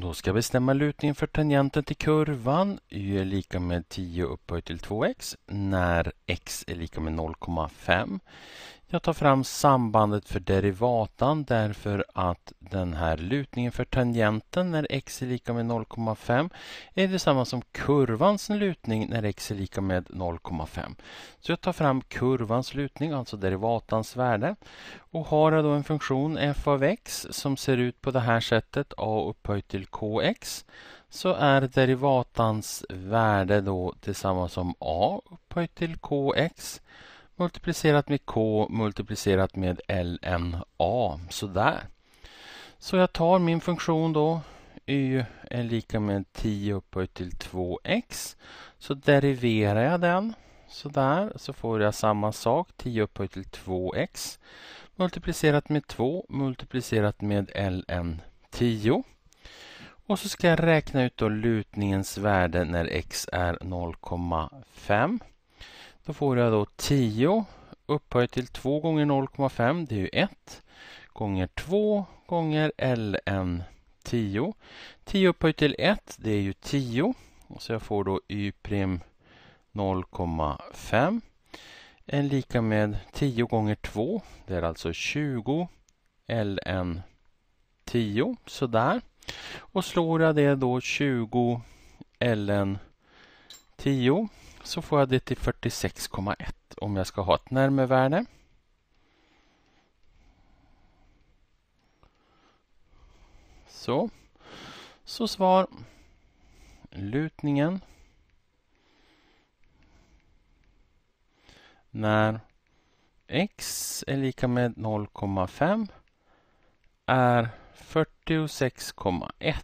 Då ska jag bestämma lutningen för tangenten till kurvan. y är lika med 10 upphöjt till 2x när x är lika med 0,5. Jag tar fram sambandet för derivatan därför att den här lutningen för tangenten när x är lika med 0,5 är detsamma som kurvans lutning när x är lika med 0,5. Så jag tar fram kurvans lutning, alltså derivatans värde. Och har jag då en funktion f av x som ser ut på det här sättet, a upphöjt till kx, så är derivatans värde då detsamma som a upphöjt till kx multiplicerat med k multiplicerat med lna. Sådär. Så jag tar min funktion då. y är lika med 10 upphöjt till 2x. Så deriverar jag den. Sådär. Så får jag samma sak. 10 upphöjt till 2x. Multiplicerat med 2 multiplicerat med ln 10. Och så ska jag räkna ut då lutningens värde när x är 0,5. Då får jag då 10 upphöjt till 2 gånger 0,5, det är ju 1 gånger 2 gånger ln 10. 10 upphöjt till 1, det är ju 10. Så jag får då y' 0,5 är lika med 10 gånger 2. Det är alltså 20 ln 10, sådär. Och slår jag det då 20 ln 10 så får jag det till 46,1 om jag ska ha ett närmevärde. Så. Så svar lutningen när x är lika med 0,5 är 46,1